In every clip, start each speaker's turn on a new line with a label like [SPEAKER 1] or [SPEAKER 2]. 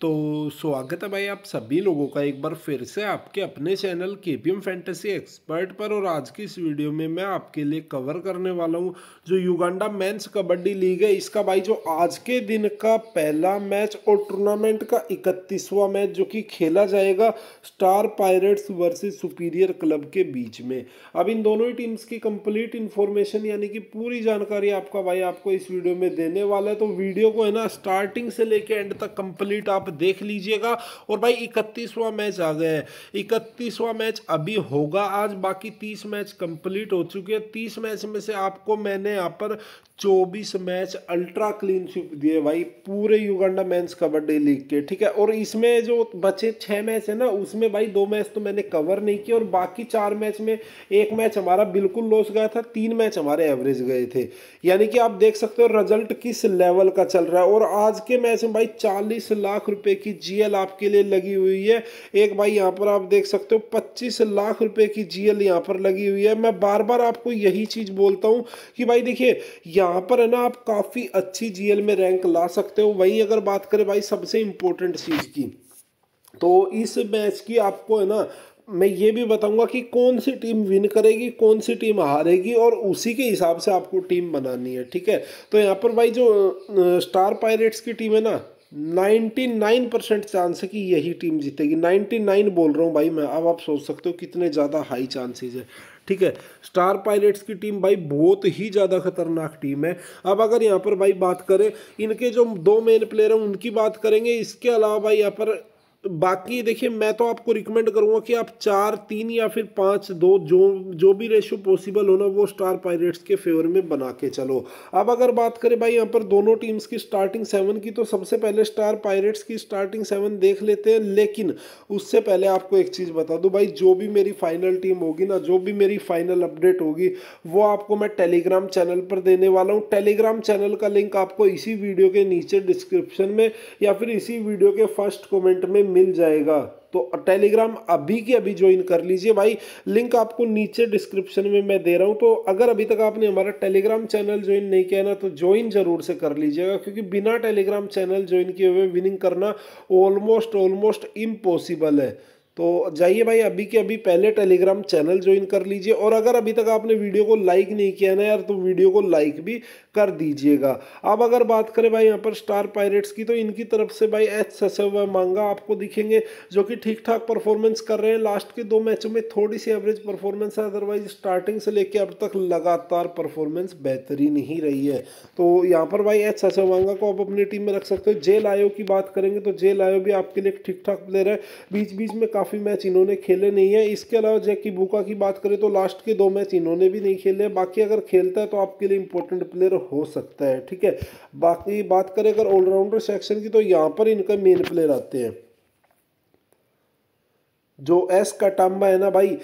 [SPEAKER 1] तो स्वागत है भाई आप सभी लोगों का एक बार फिर से आपके अपने चैनल के पी एम फैंटेसी एक्सपर्ट पर और आज की इस वीडियो में मैं आपके लिए कवर करने वाला हूँ जो युगांडा मेंस कबड्डी लीग है इसका भाई जो आज के दिन का पहला मैच और टूर्नामेंट का इकतीसवां मैच जो कि खेला जाएगा Star Pirates versus Superior Club के बीच में अब इन दोनों ही टीम्स की कंप्लीट इन्फॉर्मेशन यानी कि पूरी जानकारी आपका भाई आपको इस वीडियो में देने वाला है तो वीडियो को है ना स्टार्टिंग से लेकर एंड तक कंप्लीट आप आप देख लीजिएगा और भाई इकतीसवां मैच आ गया है इकतीसवां मैच अभी होगा आज बाकी तीस मैच कंप्लीट हो चुके हैं तीस मैच में से आपको मैंने यहाँ पर चौबीस मैच अल्ट्रा क्लीन स्वीप दिए भाई पूरे युगांडा मैंस कबड्डी लीग के ठीक है और इसमें जो बचे छः मैच है ना उसमें भाई दो मैच तो मैंने कवर नहीं किया और बाकी चार मैच में एक मैच हमारा बिल्कुल लॉस गया था तीन मैच हमारे एवरेज गए थे यानी कि आप देख सकते हो रिजल्ट किस लेवल का चल रहा है और आज के मैच में भाई चालीस लाख रुपये की जी आपके लिए लगी हुई है एक भाई यहाँ पर आप देख सकते हो पच्चीस लाख रुपये की जी एल यहाँ पर लगी हुई है मैं बार बार आपको यही चीज़ बोलता हूँ कि भाई देखिए यहाँ पर है ना आप काफ़ी अच्छी जीएल में रैंक ला सकते हो वहीं अगर बात करें भाई सबसे इम्पोर्टेंट चीज़ की तो इस मैच की आपको है ना मैं ये भी बताऊंगा कि कौन सी टीम विन करेगी कौन सी टीम हारेगी और उसी के हिसाब से आपको टीम बनानी है ठीक है तो यहाँ पर भाई जो स्टार पायरेट्स की टीम है ना 99 परसेंट चांस है कि यही टीम जीतेगी 99 बोल रहा हूँ भाई मैं अब आप सोच सकते हो कितने ज़्यादा हाई चांसेज है ठीक है स्टार पायलट्स की टीम भाई बहुत ही ज़्यादा खतरनाक टीम है अब अगर यहाँ पर भाई बात करें इनके जो दो मेन प्लेयर हैं उनकी बात करेंगे इसके अलावा भाई यहाँ पर बाकी देखिए मैं तो आपको रिकमेंड करूँगा कि आप चार तीन या फिर पाँच दो जो जो भी रेशो पॉसिबल हो ना वो स्टार पायरेट्स के फेवर में बना के चलो अब अगर बात करें भाई यहाँ पर दोनों टीम्स की स्टार्टिंग सेवन की तो सबसे पहले स्टार पायरेट्स की स्टार्टिंग सेवन देख लेते हैं लेकिन उससे पहले आपको एक चीज़ बता दूँ भाई जो भी मेरी फाइनल टीम होगी ना जो भी मेरी फाइनल अपडेट होगी वो आपको मैं टेलीग्राम चैनल पर देने वाला हूँ टेलीग्राम चैनल का लिंक आपको इसी वीडियो के नीचे डिस्क्रिप्शन में या फिर इसी वीडियो के फर्स्ट कॉमेंट में मिल जाएगा तो टेलीग्राम अभी के अभी ज्वाइन कर लीजिए भाई लिंक आपको नीचे डिस्क्रिप्शन में मैं दे रहा हूँ तो अगर अभी तक आपने हमारा टेलीग्राम चैनल ज्वाइन नहीं किया ना तो ज्वाइन जरूर से कर लीजिएगा क्योंकि बिना टेलीग्राम चैनल ज्वाइन किए हुए विनिंग करना ऑलमोस्ट ऑलमोस्ट इम्पॉसिबल है तो जाइए भाई अभी के अभी पहले टेलीग्राम चैनल ज्वाइन कर लीजिए और अगर अभी तक आपने वीडियो को लाइक नहीं किया ना यार तो वीडियो को लाइक भी कर दीजिएगा अब अगर बात करें भाई यहाँ पर स्टार पायरेट्स की तो इनकी तरफ से भाई एच व मांगा आपको दिखेंगे जो कि ठीक ठाक परफॉर्मेंस कर रहे हैं लास्ट के दो मैचों में थोड़ी सी एवरेज परफॉर्मेंस है अदरवाइज स्टार्टिंग से लेकर अब तक लगातार परफॉर्मेंस बेहतरीन ही रही है तो यहाँ पर भाई एच ससेव मांगा को आप अपनी टीम में रख सकते हो जेल आयो की बात करेंगे तो जेल आयो भी आपके लिए ठीक ठाक प्लेयर है बीच बीच में काफ़ी काफ़ी मैच इन्होंने खेले नहीं है इसके अलावा जैकी बुका की बात करें तो लास्ट के दो मैच इन्होंने भी नहीं खेले बाकी अगर खेलता है तो आपके लिए इंपॉर्टेंट प्लेयर हो सकता है ठीक है बाकी बात करें अगर ऑलराउंडर सेक्शन की तो यहाँ पर इनका मेन प्लेयर आते हैं जो एस का टाम्बा है ना भाई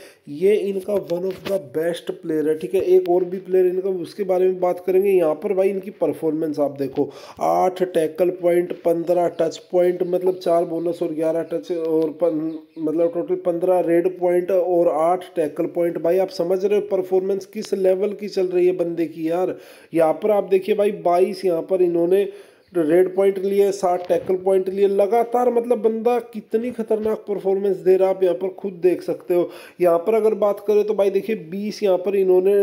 [SPEAKER 1] ये इनका one of the best player है ठीक है एक और भी प्लेयर इनका उसके बारे में बात करेंगे यहाँ पर भाई इनकी परफॉर्मेंस आप देखो आठ टैकल पॉइंट पंद्रह टच पॉइंट मतलब चार बोनस और ग्यारह टच और पन, मतलब टोटल पंद्रह रेड पॉइंट और आठ टैकल पॉइंट भाई आप समझ रहे हो परफॉर्मेंस किस लेवल की चल रही है बंदे की यार यहाँ पर आप देखिए भाई बाईस यहाँ पर इन्होंने रेड पॉइंट लिए साठ टैकल पॉइंट लिए लगातार मतलब बंदा कितनी खतरनाक परफॉर्मेंस दे रहा है आप यहाँ पर खुद देख सकते हो यहाँ पर अगर बात करें तो भाई देखिए बीस यहाँ पर इन्होंने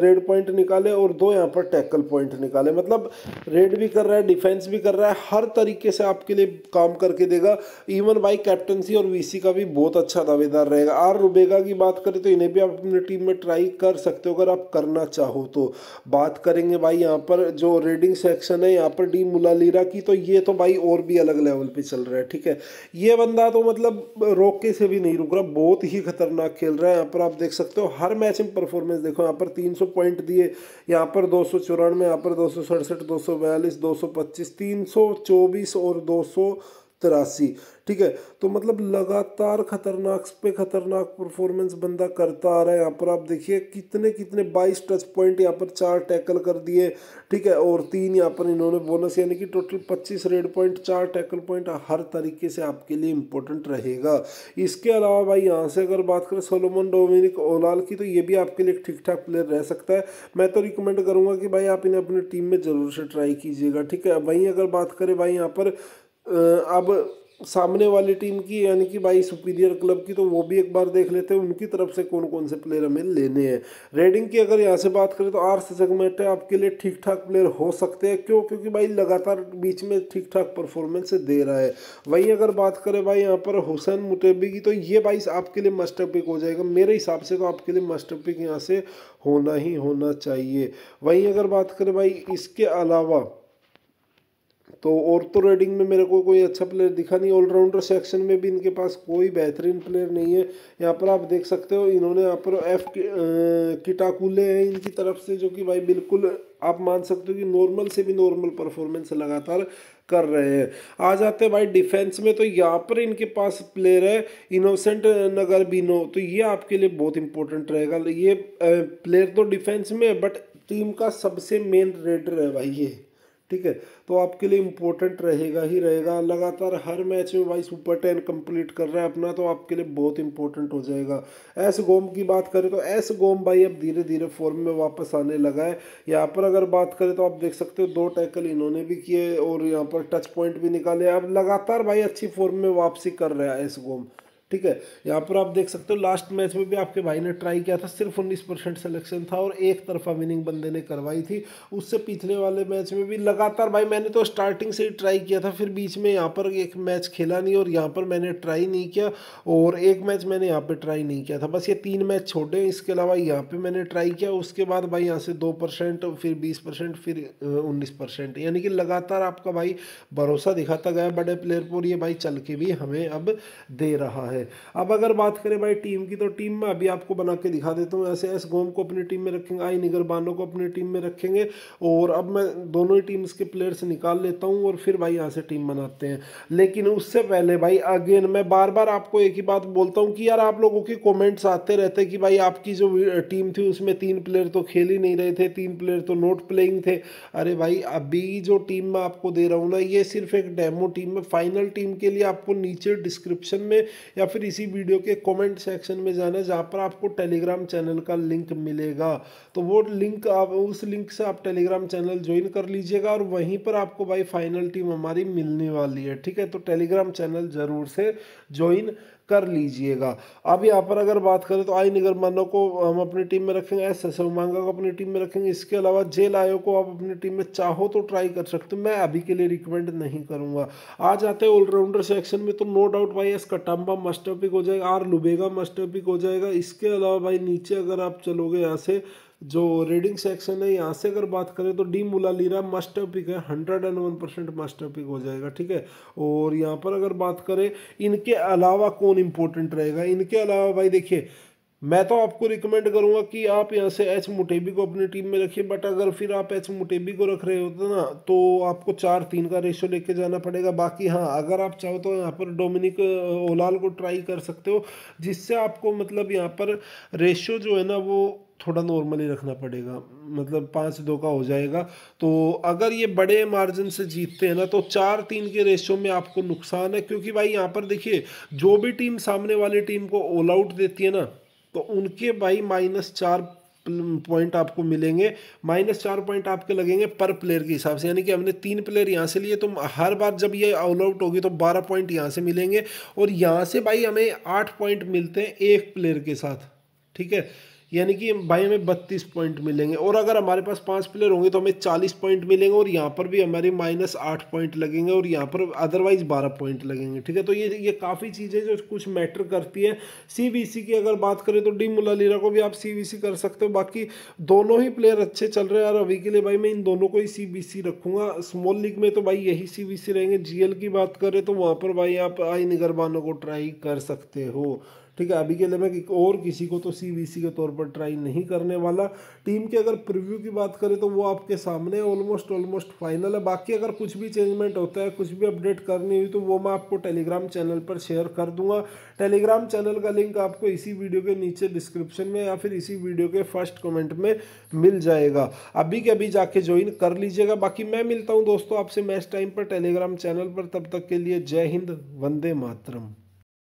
[SPEAKER 1] रेड पॉइंट निकाले और दो यहाँ पर टैकल पॉइंट निकाले मतलब रेड भी कर रहा है डिफेंस भी कर रहा है हर तरीके से आपके लिए काम करके देगा इवन भाई कैप्टनसी और वी का भी बहुत अच्छा दावेदार रहेगा आर रुबेगा की बात करें तो इन्हें भी आप अपनी टीम में ट्राई कर सकते हो अगर आप करना चाहो तो बात करेंगे भाई यहाँ पर जो रेडिंग सेक्शन है यहाँ पर डी मुला लीरा की तो ये तो भाई और भी अलग लेवल पे चल रहा है ठीक है ये बंदा तो मतलब रोके से भी नहीं रुक रहा बहुत ही खतरनाक खेल रहा है यहाँ पर आप देख सकते हो हर मैच में परफॉर्मेंस देखो यहाँ पर 300 पॉइंट दिए यहाँ पर दो सौ चौरानवे यहाँ पर दो सौ सड़सठ दो सौ बयालीस दो सौ पच्चीस तीन सौ चौबीस और दो सौ तिरासी ठीक है तो मतलब लगातार खतरनाक पे खतरनाक परफॉर्मेंस बंदा करता आ रहा है यहाँ पर आप देखिए कितने कितने बाईस टच पॉइंट यहाँ पर चार टैकल कर दिए ठीक है और तीन यहाँ पर इन्होंने बोनस यानी कि टोटल पच्चीस रेड पॉइंट चार टैकल पॉइंट हर तरीके से आपके लिए इंपॉर्टेंट रहेगा इसके अलावा भाई यहाँ से अगर बात करें सोलोमन डोमिनिक ओलाल की तो ये भी आपके लिए ठीक ठाक प्लेयर रह सकता है मैं तो रिकमेंड करूँगा कि भाई आप इन्हें अपनी टीम में ज़रूर से ट्राई कीजिएगा ठीक है वहीं अगर बात करें भाई यहाँ पर अब सामने वाली टीम की यानी कि भाई सुपीरियर क्लब की तो वो भी एक बार देख लेते हैं उनकी तरफ से कौन कौन से प्लेयर हमें लेने हैं रेडिंग की अगर यहाँ से बात करें तो आर से है आपके लिए ठीक ठाक प्लेयर हो सकते हैं क्यों क्योंकि भाई लगातार बीच में ठीक ठाक परफॉर्मेंस दे रहा है वहीं अगर बात करें भाई यहाँ पर हुसैन मुटेबी की तो ये भाई आपके लिए मस्टर पिक हो जाएगा मेरे हिसाब से तो आपके लिए मस्टर पिक यहाँ से होना ही होना चाहिए वहीं अगर बात करें भाई इसके अलावा तो तो रेडिंग में मेरे को कोई अच्छा प्लेयर दिखा नहीं ऑलराउंडर सेक्शन में भी इनके पास कोई बेहतरीन प्लेयर नहीं है यहाँ पर आप देख सकते हो इन्होंने यहाँ पर एफ किटाकूले हैं इनकी तरफ से जो कि भाई बिल्कुल आप मान सकते हो कि नॉर्मल से भी नॉर्मल परफॉर्मेंस लगातार कर रहे हैं आ जाते हैं भाई डिफेंस में तो यहाँ पर इनके पास प्लेयर है इनोसेंट नगर बिनो तो ये आपके लिए बहुत इंपॉर्टेंट रहेगा ये प्लेयर तो डिफेंस में है बट टीम का सबसे मेन रेडर है भाई ये ठीक है तो आपके लिए इम्पोर्टेंट रहेगा ही रहेगा लगातार हर मैच में भाई सुपर टेन कंप्लीट कर रहा है अपना तो आपके लिए बहुत इंपॉर्टेंट हो जाएगा एस गोम की बात करें तो एस गोम भाई अब धीरे धीरे फॉर्म में वापस आने लगा है यहाँ पर अगर बात करें तो आप देख सकते हो दो टैकल इन्होंने भी किए और यहाँ पर टच पॉइंट भी निकाले अब लगातार भाई अच्छी फॉर्म में वापसी कर रहा है एस गोम ठीक है यहाँ पर आप देख सकते हो लास्ट मैच में भी आपके भाई ने ट्राई किया था सिर्फ उन्नीस परसेंट सेलेक्शन था और एक तरफा विनिंग बंदे ने करवाई थी उससे पिछले वाले मैच में भी लगातार भाई मैंने तो स्टार्टिंग से ही ट्राई किया था फिर बीच में यहाँ पर एक मैच खेला नहीं और यहाँ पर मैंने ट्राई नहीं किया और एक मैच मैंने यहाँ पर ट्राई नहीं किया था बस ये तीन मैच छोटे हैं इसके अलावा यहाँ पर मैंने ट्राई किया उसके बाद भाई यहाँ से दो परसेंट फिर बीस परसेंट फिर उन्नीस परसेंट यानी कि लगातार आपका भाई भरोसा दिखाता गया बड़े प्लेयर पर ये भाई चल के भी हमें अब दे रहा है है अब अगर बात करें भाई टीम की तो टीम में अभी आपको बना के दिखा देता हूँ ऐसे एस गोम को अपनी टीम में रखेंगे आई निगर बानो को अपनी टीम में रखेंगे और अब मैं दोनों ही टीम्स के प्लेयर्स निकाल लेता हूँ और फिर भाई यहाँ से टीम बनाते हैं लेकिन उससे पहले भाई अगेन मैं बार बार आपको एक ही बात बोलता हूँ कि यार आप लोगों के कॉमेंट्स आते रहते कि भाई आपकी जो टीम थी उसमें तीन प्लेयर तो खेल ही नहीं रहे थे तीन प्लेयर तो नोट प्लेइंग थे अरे भाई अभी जो टीम मैं आपको दे रहा हूँ ना ये सिर्फ एक डेमो टीम है फाइनल टीम के लिए आपको नीचे डिस्क्रिप्शन में या या फिर इसी वीडियो के कमेंट सेक्शन में जाना जहाँ पर आपको टेलीग्राम चैनल का लिंक मिलेगा तो वो लिंक आप उस लिंक से आप टेलीग्राम चैनल ज्वाइन कर लीजिएगा और वहीं पर आपको भाई फाइनल टीम हमारी मिलने वाली है ठीक है तो टेलीग्राम चैनल ज़रूर से ज्वाइन कर लीजिएगा अब यहाँ पर अगर बात करें तो आई निगरमानों को हम अपनी टीम में रखेंगे एस एस उमांगा को अपनी टीम में रखेंगे इसके अलावा जेल आयो को आप अपनी टीम में चाहो तो ट्राई कर सकते हो मैं अभी के लिए रिकमेंड नहीं करूँगा आ जाते हैं ऑलराउंडर सेक्शन में तो नो डाउट भाई एस कटाम्बा मस्टर पिक हो जाएगा आर लुबेगा मस्टर पिक हो जाएगा इसके अलावा भाई नीचे अगर आप चलोगे यहाँ से जो रीडिंग सेक्शन है यहाँ से अगर बात करें तो डी लीरा मास्टर पिक है hundred and one percent master pick हो जाएगा ठीक है और यहाँ पर अगर बात करें इनके अलावा कौन इंपॉर्टेंट रहेगा इनके अलावा भाई देखिए मैं तो आपको रिकमेंड करूँगा कि आप यहाँ से एच मुटेबी को अपनी टीम में रखिए बट अगर फिर आप एच मुटेबी को रख रहे हो तो ना तो आपको चार तीन का रेशो लेके जाना पड़ेगा बाकी हाँ अगर आप चाहो तो यहाँ पर डोमिनिक ओलाल को ट्राई कर सकते हो जिससे आपको मतलब यहाँ पर रेशो जो है ना वो थोड़ा नॉर्मल ही रखना पड़ेगा मतलब पाँच दो का हो जाएगा तो अगर ये बड़े मार्जिन से जीतते हैं ना तो चार तीन के रेशियो में आपको नुकसान है क्योंकि भाई यहाँ पर देखिए जो भी टीम सामने वाली टीम को ऑल आउट देती है ना तो उनके भाई माइनस चार पॉइंट आपको मिलेंगे माइनस चार पॉइंट आपके लगेंगे पर प्लेयर के हिसाब से यानी कि हमने तीन प्लेयर यहाँ से लिए तो हर बार जब ये ऑल आउट होगी तो बारह पॉइंट यहाँ से मिलेंगे और यहाँ से भाई हमें आठ पॉइंट मिलते हैं एक प्लेयर के साथ ठीक है यानी कि भाई हमें बत्तीस पॉइंट मिलेंगे और अगर हमारे पास पांच प्लेयर होंगे तो हमें चालीस पॉइंट मिलेंगे और यहाँ पर भी हमारे माइनस आठ पॉइंट लगेंगे और यहाँ पर अदरवाइज बारह पॉइंट लगेंगे ठीक है तो ये ये काफ़ी चीज़ें जो कुछ मैटर करती है सीबीसी की अगर बात करें तो डी मुलालीरा को भी आप सी कर सकते हो बाकी दोनों ही प्लेयर अच्छे चल रहे हैं और अभी के लिए भाई मैं इन दोनों को ही सी रखूंगा स्मॉल लीग में तो भाई यही सी रहेंगे जी की बात करें तो वहाँ पर भाई आप आई निगरबानों को ट्राई कर सकते हो ठीक है अभी के लिए मैं और किसी को तो सी के तौर पर ट्राई नहीं करने वाला टीम के अगर प्रिव्यू की बात करें तो वो आपके सामने ऑलमोस्ट ऑलमोस्ट फाइनल है बाकी अगर कुछ भी चेंजमेंट होता है कुछ भी अपडेट करनी हुई तो वो मैं आपको टेलीग्राम चैनल पर शेयर कर दूंगा टेलीग्राम चैनल का लिंक आपको इसी वीडियो के नीचे डिस्क्रिप्शन में या फिर इसी वीडियो के फर्स्ट कॉमेंट में मिल जाएगा अभी के अभी जाके ज्वाइन कर लीजिएगा बाकी मैं मिलता हूँ दोस्तों आपसे मैच टाइम पर टेलीग्राम चैनल पर तब तक के लिए जय हिंद वंदे मातरम